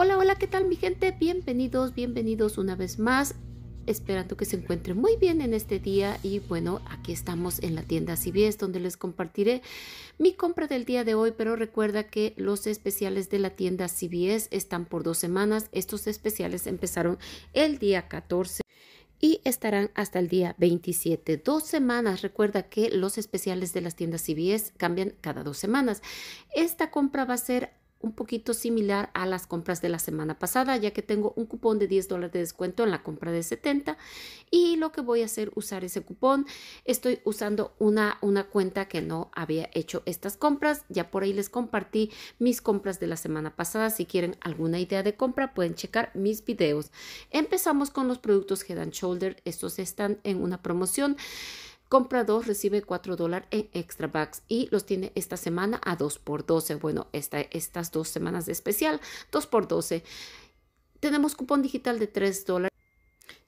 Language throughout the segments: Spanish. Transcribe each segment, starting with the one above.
Hola, hola, ¿qué tal mi gente? Bienvenidos, bienvenidos una vez más. Esperando que se encuentren muy bien en este día y bueno, aquí estamos en la tienda CBS donde les compartiré mi compra del día de hoy, pero recuerda que los especiales de la tienda CBS están por dos semanas. Estos especiales empezaron el día 14 y estarán hasta el día 27. Dos semanas. Recuerda que los especiales de las tiendas CBS cambian cada dos semanas. Esta compra va a ser un poquito similar a las compras de la semana pasada, ya que tengo un cupón de 10 dólares de descuento en la compra de 70 y lo que voy a hacer usar ese cupón, estoy usando una, una cuenta que no había hecho estas compras, ya por ahí les compartí mis compras de la semana pasada, si quieren alguna idea de compra pueden checar mis videos. Empezamos con los productos Head and Shoulder, estos están en una promoción Compra dos, recibe 4 dólares en extra bucks y los tiene esta semana a 2 por 12. Bueno, estas dos semanas de especial, 2 por 12. Tenemos cupón digital de 3 dólares.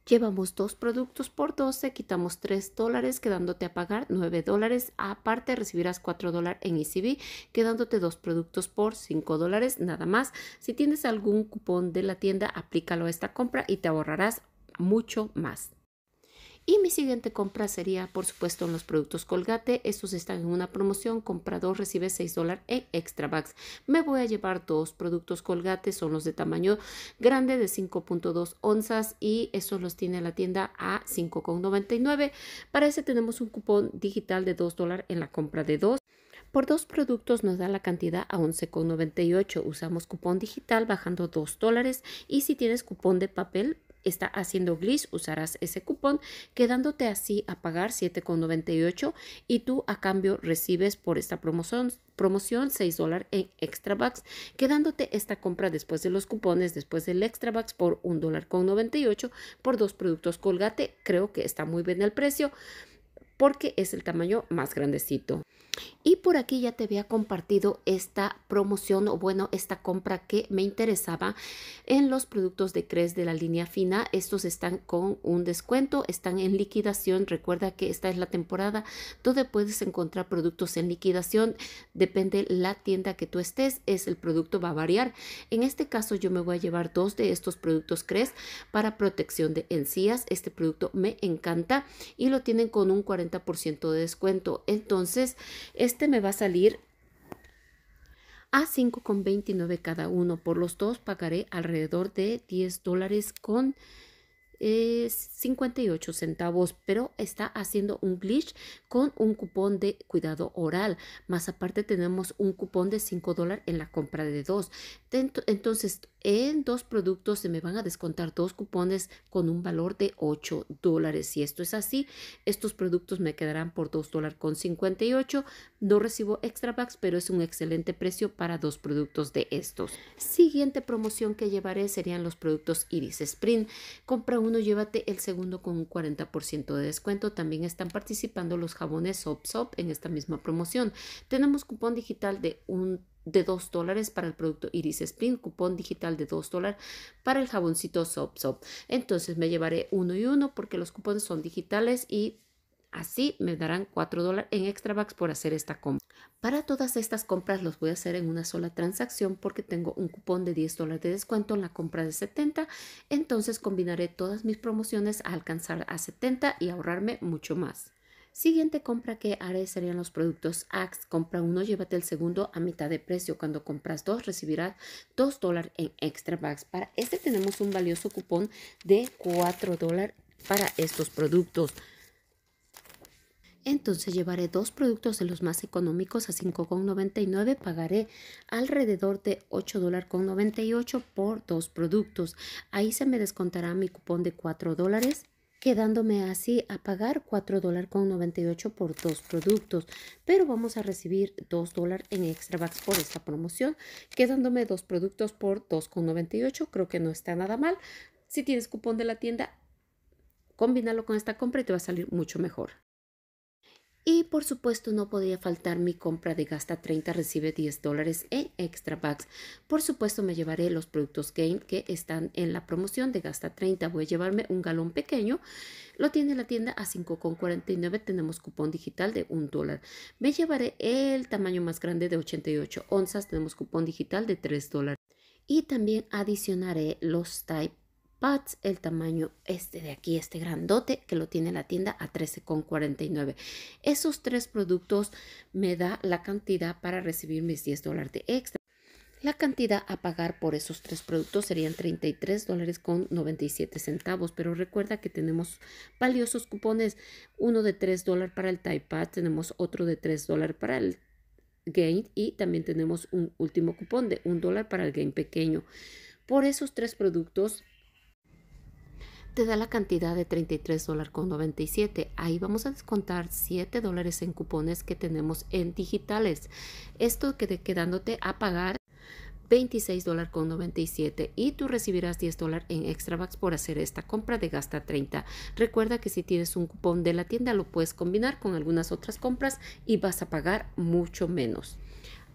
Llevamos dos productos por 12, quitamos 3 dólares, quedándote a pagar 9 dólares. Aparte, recibirás 4 dólares en ECB, quedándote dos productos por 5 dólares, nada más. Si tienes algún cupón de la tienda, aplícalo a esta compra y te ahorrarás mucho más. Y mi siguiente compra sería, por supuesto, en los productos Colgate. Estos están en una promoción. Comprador recibe 6 dólares en Extra bags. Me voy a llevar dos productos Colgate. Son los de tamaño grande de 5.2 onzas y esos los tiene la tienda a 5.99. Para ese tenemos un cupón digital de 2 dólares en la compra de dos. Por dos productos nos da la cantidad a 11,98. Usamos cupón digital bajando 2 dólares y si tienes cupón de papel está haciendo Gliss, usarás ese cupón, quedándote así a pagar 7,98 y tú a cambio recibes por esta promoción promoción 6 dólares en extra bucks, quedándote esta compra después de los cupones, después del extra bucks por $1.98 dólar con 98 por dos productos colgate. Creo que está muy bien el precio porque es el tamaño más grandecito. Y por aquí ya te había compartido esta promoción o bueno, esta compra que me interesaba en los productos de Cres de la línea fina. Estos están con un descuento, están en liquidación. Recuerda que esta es la temporada donde puedes encontrar productos en liquidación. Depende la tienda que tú estés, es el producto va a variar. En este caso yo me voy a llevar dos de estos productos Cres para protección de encías. Este producto me encanta y lo tienen con un 40 ciento de descuento. Entonces, este me va a salir a 5,29 cada uno. Por los dos pagaré alrededor de 10 dólares con es 58 centavos, pero está haciendo un glitch con un cupón de cuidado oral. Más aparte tenemos un cupón de 5 dólares en la compra de dos. Entonces, en dos productos se me van a descontar dos cupones con un valor de 8 dólares. Si esto es así, estos productos me quedarán por 2 dólares con 58. No recibo extra packs, pero es un excelente precio para dos productos de estos. Siguiente promoción que llevaré serían los productos Iris Sprint. Compra un uno, llévate el segundo con un 40% de descuento. También están participando los jabones Soap Soap en esta misma promoción. Tenemos cupón digital de un de 2 dólares para el producto Iris Spring, cupón digital de 2 dólares para el jaboncito Soap Soap. Entonces me llevaré uno y uno porque los cupones son digitales y Así me darán 4 en en bucks por hacer esta compra. Para todas estas compras los voy a hacer en una sola transacción porque tengo un cupón de 10 dólares de descuento en la compra de 70. Entonces combinaré todas mis promociones a alcanzar a 70 y ahorrarme mucho más. Siguiente compra que haré serían los productos Axe. Compra uno, llévate el segundo a mitad de precio. Cuando compras dos, recibirás 2 dólares en extra bags. Para este tenemos un valioso cupón de 4 para estos productos. Entonces llevaré dos productos de los más económicos a 5,99. Pagaré alrededor de $8.98 por dos productos. Ahí se me descontará mi cupón de 4 dólares quedándome así a pagar $4.98 por dos productos, pero vamos a recibir 2 en extra bucks por esta promoción, quedándome dos productos por 2,98, creo que no está nada mal. Si tienes cupón de la tienda, combínalo con esta compra y te va a salir mucho mejor. Y por supuesto no podía faltar mi compra de gasta 30, recibe 10 dólares en extra packs. Por supuesto me llevaré los productos game que están en la promoción de gasta 30. Voy a llevarme un galón pequeño. Lo tiene la tienda a 5,49. Tenemos cupón digital de 1 dólar. Me llevaré el tamaño más grande de 88 onzas. Tenemos cupón digital de 3 dólares. Y también adicionaré los type el tamaño este de aquí, este grandote que lo tiene la tienda a 13,49. Esos tres productos me da la cantidad para recibir mis 10 dólares de extra. La cantidad a pagar por esos tres productos serían 33 dólares con 97 centavos, pero recuerda que tenemos valiosos cupones, uno de 3 dólares para el Taipad, tenemos otro de 3 dólares para el game y también tenemos un último cupón de 1 dólar para el game pequeño. Por esos tres productos te da la cantidad de $33.97. con Ahí vamos a descontar 7 dólares en cupones que tenemos en digitales. Esto quedándote a pagar $26.97 dólares con y tú recibirás 10 dólares en bucks por hacer esta compra de gasta 30. Recuerda que si tienes un cupón de la tienda lo puedes combinar con algunas otras compras y vas a pagar mucho menos.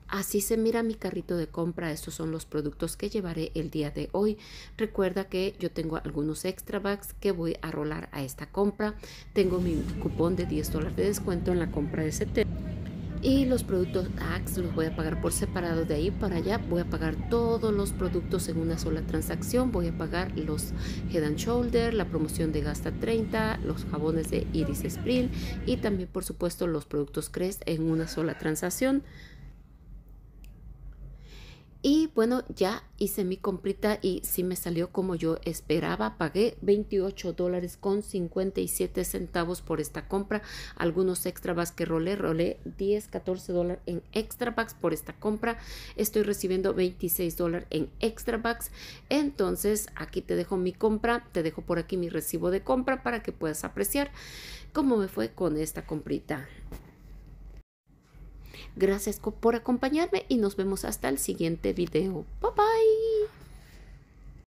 Así se mira mi carrito de compra, estos son los productos que llevaré el día de hoy. Recuerda que yo tengo algunos extra bags que voy a rolar a esta compra. Tengo mi cupón de 10 dólares de descuento en la compra de 70 y los productos Axe los voy a pagar por separado de ahí para allá voy a pagar todos los productos en una sola transacción voy a pagar los Head and Shoulder la promoción de Gasta 30 los jabones de Iris Spring y también por supuesto los productos Crest en una sola transacción y bueno, ya hice mi comprita y sí me salió como yo esperaba. Pagué 28 dólares con 57 centavos por esta compra. Algunos extra bucks que rolé, rolé 10, 14 dólares en extra bucks por esta compra. Estoy recibiendo 26 dólares en extra bucks. Entonces aquí te dejo mi compra, te dejo por aquí mi recibo de compra para que puedas apreciar cómo me fue con esta comprita. Gracias por acompañarme y nos vemos hasta el siguiente video. Bye bye.